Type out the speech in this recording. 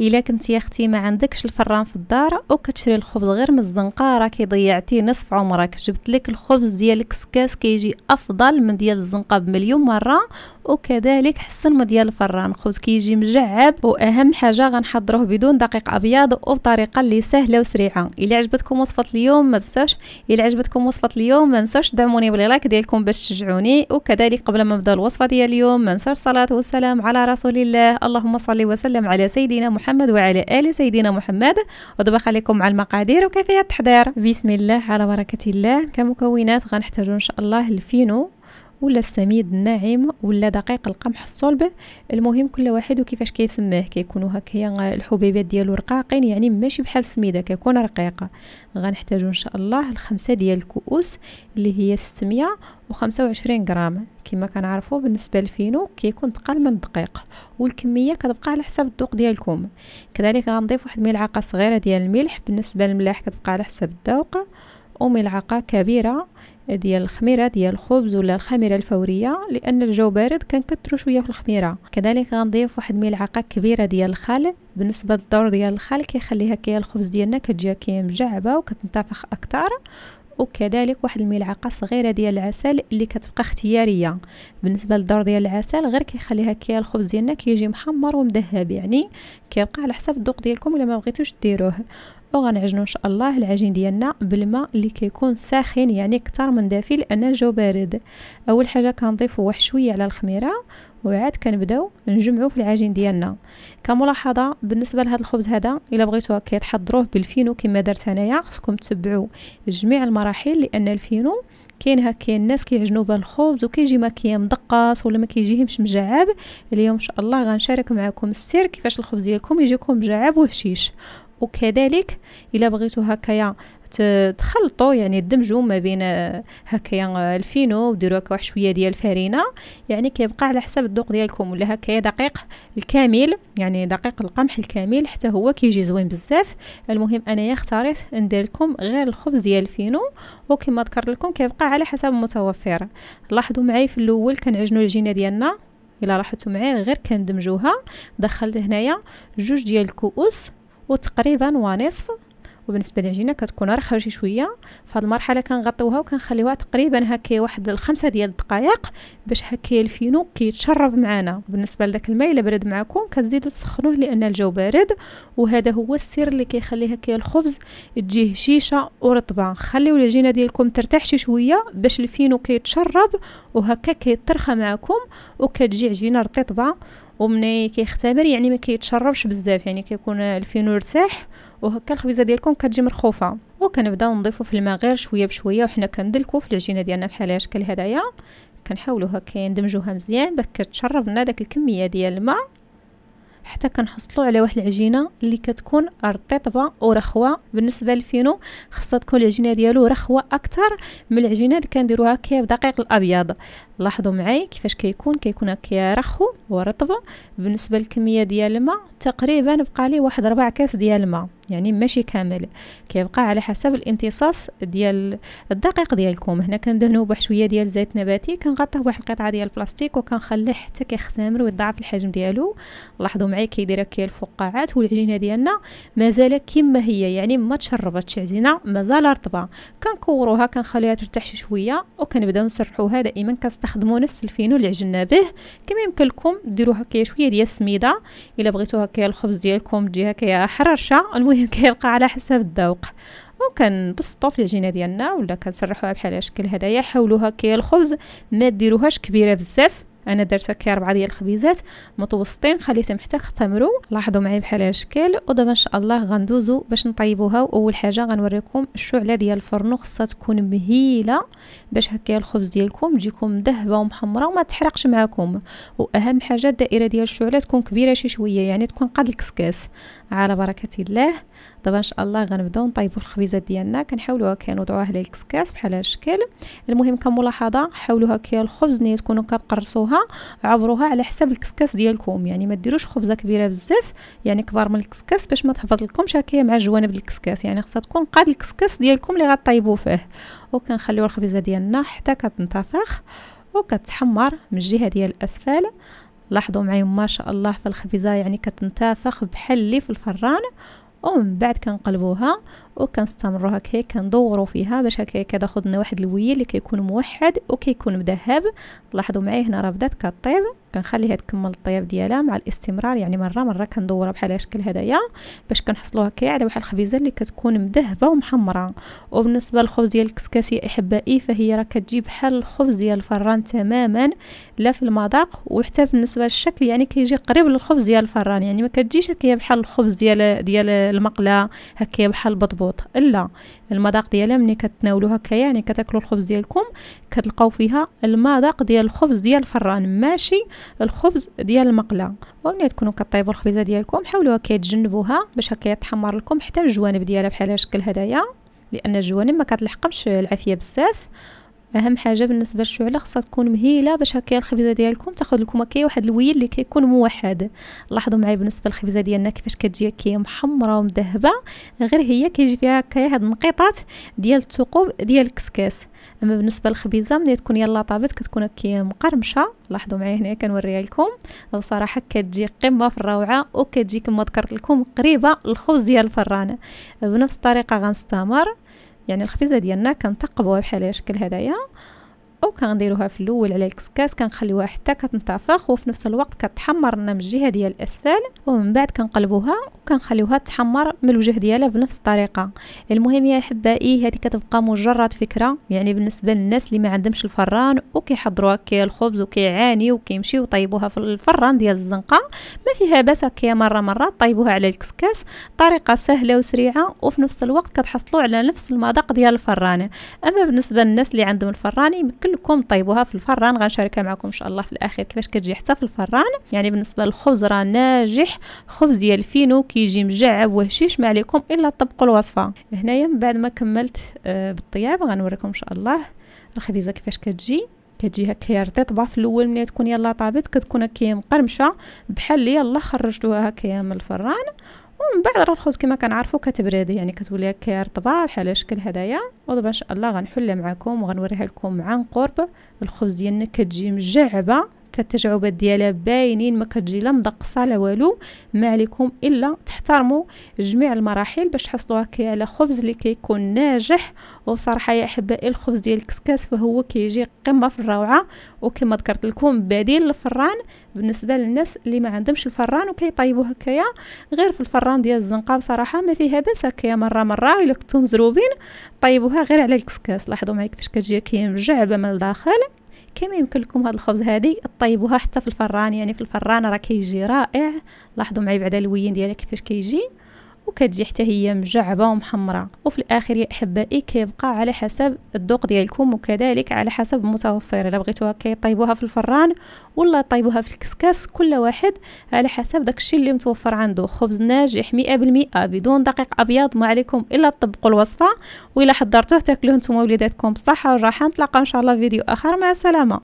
الا كنتي يا اختي ما عندكش الفران في الدار وكتشري الخبز غير من الزنقه راكي ضيعتي نصف عمرك جبت لك الخبز ديال الكسكاس كيجي افضل من ديال الزنقه بمليون مره وكذلك حسن من ديال الفران الخبز كيجي مجعب واهم حاجه غنحضروه بدون دقيق ابيض وبطريقه اللي سهله وسريعه الا عجبتكم وصفه اليوم ما تنساوش الا عجبتكم وصفه اليوم ما تنساوش دعموني باللايك ديالكم باش تشجعوني وكذلك قبل ما نبدا الوصفه ديال اليوم ما ننساوش الصلاه والسلام على رسول الله اللهم صل وسلم على سيدنا محمد محمد وعلى آل سيدنا محمد وطبخ عليكم مع المقادير وكيفية التحضير بسم الله على بركة الله كمكونات غنحتاجو إن شاء الله الفينو ولا السميد الناعم ولا دقيق القمح الصلب المهم كل واحد وكيفاش كيسميه كيكونوا هكايا الحبيبات ديالو رقاقين يعني ماشي بحال السميده كيكون رقيقه غنحتاجو ان شاء الله الخمسه ديال الكؤوس اللي هي 625 غرام كما كنعرفوا بالنسبه للفينو كيكون تقل من الدقيق والكميه كتبقى على حسب الذوق ديالكم كذلك غنضيف واحد ملعقه صغيره ديال الملح بالنسبه للملاح كتبقى على حسب الذوق وملعقه كبيره ديال الخميره ديال الخبز ولا الخميره الفوريه لان الجو بارد كنكثروا شويه في الخميره كذلك غنضيف واحد ملعقه كبيره ديال الخل بالنسبه للدور ديال الخل كيخليها كي الخبز ديالنا كتجي كي مجعبه وكتنتفخ اكثر وكذلك واحد الملعقه صغيره ديال العسل اللي كتبقى اختياريه بالنسبه للدور ديال العسل غير كيخليها كي الخبز ديالنا كيجي محمر ومذهب يعني كيبقى على حسب الذوق ديالكم الا ما بغيتوش ديروه وغنعجنوا ان شاء الله العجين ديالنا بالماء اللي كيكون ساخن يعني اكثر من دافي لان الجو بارد اول حاجه كنضيفوا واحد شويه على الخميره وعاد كنبداو نجمعو في العجين ديالنا كملاحظه بالنسبه لهذا الخبز هذا الا بغيتو هكا تحضروه بالفينو كما درت انايا خصكم تتبعوا جميع المراحل لان الفينو كاين هكا الناس كيعجنوا به الخبز وكيجي ما مدقاس ولا ما كيجيهمش مجعب اليوم ان شاء الله غنشارك معكم السر كيفاش الخبز ديالكم يجيكم مجعب وهشيش وكذلك الا بغيتو هكايا تخلطوا يعني تدمجوا ما بين آه، هكايا آه، الفينو وديروا هكا واحد شويه ديال الفرينه يعني كيبقى على حسب الذوق ديالكم ولا هكايا دقيق الكامل يعني دقيق القمح الكامل حتى هو كيجي زوين بزاف المهم انايا اختاريت ندير لكم غير الخبز ديال الفينو وكما ذكرت لكم كيبقى على حسب المتوفر لاحظوا معايا في الاول كنعجنوا العجينه ديالنا الا لاحظتوا معايا غير كندمجوها دخلت هنايا جوج ديال الكؤوس وتقريبا ونصف وبالنسبه للعجينه كتكون رخوه شي شويه فهاد المرحله كنغطيوها وكنخليوها تقريبا هكا واحد الخمسة ديال الدقائق باش هكا الفينو كيتشرب معنا بالنسبه لذاك الماء الا برد معكم كتزيدوا تسخنوه لان الجو بارد وهذا هو السر اللي كيخلي هكا الخبز تجيه هشيشه ورطبه خليو العجينه ديالكم ترتاح شي شويه باش الفينو كيتشرب وهكا كيطرخى معكم وكتجي عجينه رطبه ومني كيختبر يعني ما كيتشربش بزاف يعني كيكون الفينو ارتاح وهكا الخبيزه ديالكم كتجي مرخوفه وكنبداو نضيفو في الماء غير شويه بشويه وحنا كندلكو في العجينه ديالنا بحال هشكل هدايا كنحاولوا هكا ندمجوها مزيان باش كتشرب لنا داك الكميه ديال الماء حتى كنحصلوا على واحد العجينه اللي كتكون رطبه ورخوه بالنسبه للفينو خاصها تكون العجينه ديالو رخوه اكثر من العجينه اللي كنديروها كيف دقيق الابيض لاحظوا معايا كيفاش كيكون كيكون هكا رخو ورطب بالنسبه للكميه ديال الماء تقريبا بقى لي واحد ربع كاس ديال الماء يعني ماشي كامل كيبقى على حسب الامتصاص ديال الدقيق ديالكم هنا كندهنوه بواحد شويه ديال زيت نباتي كنغطيه بواحد القطعه ديال البلاستيك وكنخليه حتى كيختمر ويضاعف الحجم ديالو لاحظوا معايا كيدير هكا الفقاعات والعجينه ديالنا مازال كما هي يعني ما تشربتش عجينه مازال رطبه كنكوروها كنخليها ترتاح شي شويه وكنبداو نسرحوها دائما كنستخدموا نفس الفينو اللي عجنا به كما يمكن لكم ديروها هكا شويه ديال السميده الا بغيتو هكا الخبز ديالكم تجي هكا حرشه المهم كيبقى على حسب الذوق كنبسطو في العجينه ديالنا ولا كنسرحوها بحال الشكل هدايا حولوها كي الخبز ما ديروهاش كبيره بزاف انا درت هكا ربعه ديال الخبيزات متوسطين خليتهم حتى اختمروا لاحظوا معايا بحال هاد الشكل ودابا ان شاء الله غندوزو باش نطيبوها واول حاجه غنوريكم الشعله ديال الفرن خاصها تكون مهيله باش هكا الخبز ديالكم تجيكم مذهبه ومحمره وما تحرقش معكم واهم حاجه الدائره ديال الشعله تكون كبيره شي شويه يعني تكون قد الكسكاس على بركه الله دابا ان شاء الله غنبداو نطيبوا الخبيزات ديالنا كنحاولو هكا نوضعوها على الكسكاس بحال هذا الشكل المهم كملاحظه حاولو هكا الخبز ني تكونوا كتقرصوها عبروها على حسب الكسكاس ديالكم يعني ما ديروش خبزه كبيره بزاف يعني كبار من الكسكاس باش ما تحفظ لكمش هكا مع جوانب الكسكاس يعني خصها تكون قاد الكسكاس ديالكم اللي غطيبوا فيه وكنخليو الخبيزه ديالنا حتى كتنتفخ وكتحمر من الجهه ديال الاسفل لاحظوا معايا ما شاء الله في الخبيزه يعني كتنتفخ بحال اللي في الفران ومن بعد كنقلبوها وكنستمروا هكا كندوروا فيها باش هكا كتاخذ لنا واحد الويه اللي كيكون موحد وكيكون مذهب لاحظوا معايا هنا راه بدات كطيب كنخليها تكمل الطياب ديالها مع الاستمرار يعني مره مره كندورها بحال الشكل هذايا باش كنحصلوها كي على واحد الخبيزه اللي كتكون مذهبه ومحمره وبالنسبه للخبز ديال الكسكاس احبائي فهي راه كتجي بحال الخبز ديال الفران تماما لا في المذاق وحتى بالنسبه للشكل يعني كيجي قريب للخبز ديال الفران يعني ما كتجيش هكايا بحال الخبز ديال ديال المقله هكايا بحال البطبوط لا المذاق ديالها ملي كتناولوها هكايا يعني كتاكلوا الخبز ديالكم كتلقاو فيها المذاق ديال الخبز ديال الفران ماشي الخبز ديال المقله وملي تكونوا كطيبوا الخبيزه ديالكم حاولوا كيتجنبوها باش هكا يتحمر لكم حتى الجوانب ديالها بحال هذا الشكل هدايا لان الجوانب ما كتلحقمش العافيه بزاف اهم حاجه بالنسبه للشعله خاصها تكون مهيله باش هكا الخبزه ديالكم تاخذ لكم هكا واحد الويل اللي كيكون موحد لاحظوا معايا بالنسبه للخبزه ديالنا كيفاش كتجي هكا محمره ومذهبه غير هي كيجي فيها هكا هاد النقيطات ديال الثقوب ديال الكسكاس اما بالنسبه للخبيزه ملي تكون يلا طابت كتكون هكا مقرمشه لاحظوا معايا هنا كنوريها لكم بصراحه كتجي قمه في الروعه وكتجي كما ذكرت لكم قريبه للخبز ديال الفران بنفس الطريقه غنستمر يعني الخفيزه ديالنا كنثقبوها بحال هذا الشكل هدايا او كنديروها في الاول على الكسكاس كنخليوها حتى كتنتفخ وفي نفس الوقت كتحمر لنا من الجهه ديال الاسفل ومن بعد كنقلبوها وكنخليوها تحمر من الوجه ديالها بنفس الطريقه المهم يا احبائي هذه كتبقى مجرد فكره يعني بالنسبه للناس اللي ما عندهمش الفران كي الخبز وكيعاني وكيمشي يطيبوها في الفران ديال الزنقه ما فيها باس كي مره مره طيبوها على الكسكاس طريقه سهله وسريعه وفي نفس الوقت كتحصلوا على نفس المذاق ديال الفران اما بالنسبه للناس اللي عندهم الفران يمكن كلكم طيبوها في الفران غنشاركها معكم ان شاء الله في الاخير كيفاش كتجي حتى في الفران يعني بالنسبه للخبز راه ناجح خبز ديال الفينو كيجي مجعب وهشيش ما عليكم الا طبقوا الوصفه هنايا من بعد ما كملت آه بالطياب غنوريكم ان شاء الله الخبيزه كيفاش كتجي كتجي هكا رطيطبه في الاول ملي تكون يلا طابت كتكون هكا مقرمشه بحال اللي يلا خرجتوها هكا من الفران ومن بعد راه الخبز كما كنعرفوا كتبرد يعني كتولي رطبة بحال الشكل هدايا ودابا ان شاء الله غنحلها معكم وغنوريها لكم عن قرب الخبز ديالنا كتجي مجعبه كالتجاوبات ديالها باينين ما كتجي لا مدقصه لا والو ما عليكم الا تحترموا جميع المراحل باش تحصلوا هكايا على خبز اللي كيكون ناجح وبصراحه يا احبائي الخبز ديال الكسكاس فهو كيجي قمه في الروعه وكما ذكرت لكم بديل الفران بالنسبه للناس اللي ما عندهمش الفران وكيطيبوا هكايا غير في الفران ديال الزنقه بصراحه ما فيها باس هكايا مره مره الا كنتو مزروبين طيبوها غير على الكسكاس لاحظوا معايا كيفاش كتجي كي من الداخل كما يمكن لكم هذا الخبز هذه طيبوها حتى في الفران يعني في الفران راه كيجي رائع لاحظوا معي بعدا الوين ديالها كيفاش كيجي وكتجي حتى هي مجعبه ومحمره وفي الاخر يا احبائي كيبقى على حسب الذوق ديالكم وكذلك على حسب المتوفر الا بغيتوها كيطيبوها في الفران ولا طيبوها في الكسكاس كل واحد على حسب داك الشيء اللي متوفر عنده خبز ناجح 100% بدون دقيق ابيض ما عليكم الا تطبقوا الوصفه والا حضرتوه تاكلوه نتوما وليداتكم بالصحه والراحه نتلاقاو ان شاء الله فيديو اخر مع السلامه